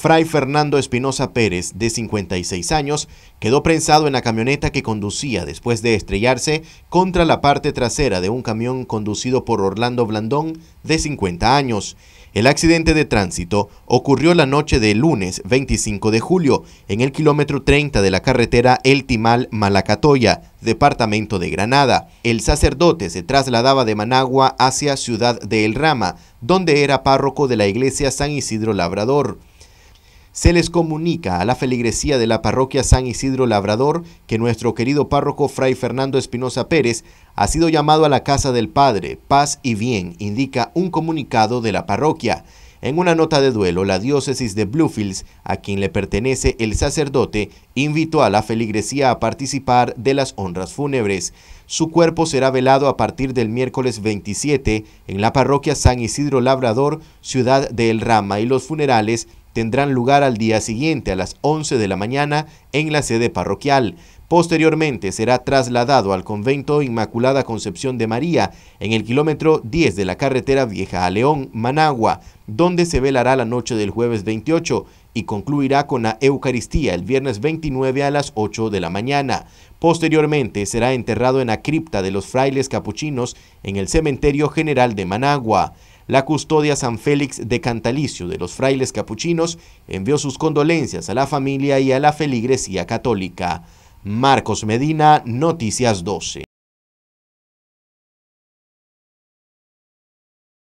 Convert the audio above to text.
Fray Fernando Espinosa Pérez, de 56 años, quedó prensado en la camioneta que conducía después de estrellarse contra la parte trasera de un camión conducido por Orlando Blandón, de 50 años. El accidente de tránsito ocurrió la noche del lunes 25 de julio en el kilómetro 30 de la carretera El Timal-Malacatoya, departamento de Granada. El sacerdote se trasladaba de Managua hacia Ciudad de El Rama, donde era párroco de la iglesia San Isidro Labrador se les comunica a la feligresía de la parroquia San Isidro Labrador que nuestro querido párroco Fray Fernando Espinosa Pérez ha sido llamado a la casa del Padre, paz y bien, indica un comunicado de la parroquia. En una nota de duelo, la diócesis de Bluefields, a quien le pertenece el sacerdote, invitó a la feligresía a participar de las honras fúnebres. Su cuerpo será velado a partir del miércoles 27 en la parroquia San Isidro Labrador, ciudad de El Rama, y los funerales tendrán lugar al día siguiente a las 11 de la mañana en la sede parroquial. Posteriormente será trasladado al convento Inmaculada Concepción de María en el kilómetro 10 de la carretera Vieja a León, Managua, donde se velará la noche del jueves 28 y concluirá con la Eucaristía el viernes 29 a las 8 de la mañana. Posteriormente será enterrado en la cripta de los frailes capuchinos en el Cementerio General de Managua. La custodia San Félix de Cantalicio de los frailes capuchinos envió sus condolencias a la familia y a la feligresía católica. Marcos Medina, Noticias 12.